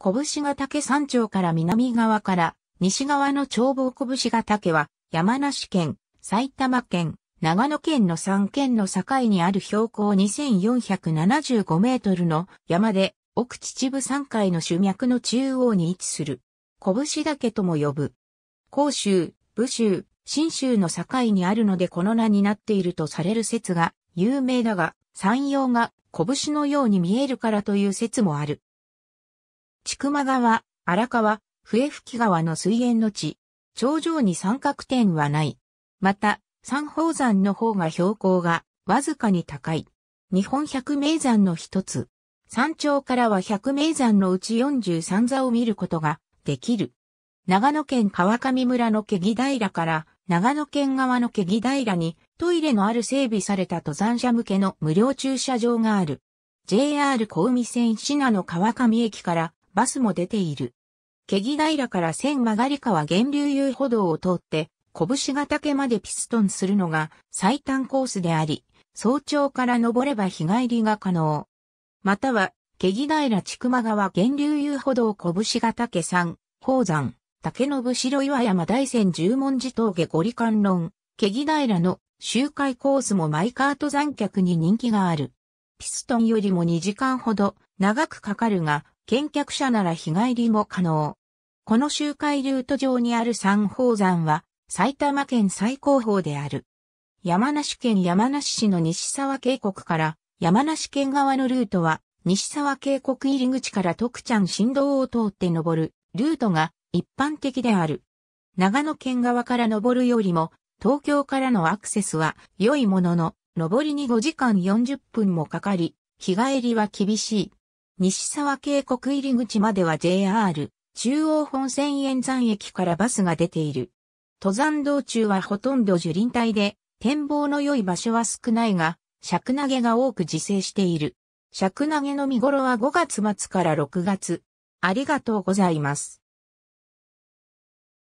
拳ヶ岳山頂から南側から西側の眺望拳ヶ岳は山梨県、埼玉県、長野県の3県の境にある標高2475メートルの山で奥秩父山海の主脈の中央に位置する。拳岳とも呼ぶ。甲州、武州、新州の境にあるのでこの名になっているとされる説が有名だが、山陽が拳のように見えるからという説もある。千曲川、荒川、笛吹川の水源の地。頂上に三角点はない。また、三宝山の方が標高がわずかに高い。日本百名山の一つ。山頂からは百名山のうち四十三座を見ることができる。長野県川上村の毛木平から長野県側の毛木平にトイレのある整備された登山者向けの無料駐車場がある。JR 小海線品の川上駅からバスも出ている。毛木平から千曲川源流遊歩道を通って、拳ヶ岳までピストンするのが最短コースであり、早朝から登れば日帰りが可能。または、毛木平千曲川源流遊歩道拳ヶ岳山、宝山、竹信白岩山大山十文字峠五里観論、毛木平の周回コースもマイカート山客に人気がある。ピストンよりも2時間ほど長くかかるが、見客者なら日帰りも可能。この周回ルート上にある三宝山は、埼玉県最高峰である。山梨県山梨市の西沢渓谷から、山梨県側のルートは、西沢渓谷入り口から徳ちゃん振動を通って登るルートが一般的である。長野県側から登るよりも、東京からのアクセスは良いものの、登りに5時間40分もかかり、日帰りは厳しい。西沢渓谷入口までは JR 中央本線沿山駅からバスが出ている。登山道中はほとんど樹林帯で、展望の良い場所は少ないが、尺投げが多く自生している。尺投げの見頃は5月末から6月。ありがとうございます。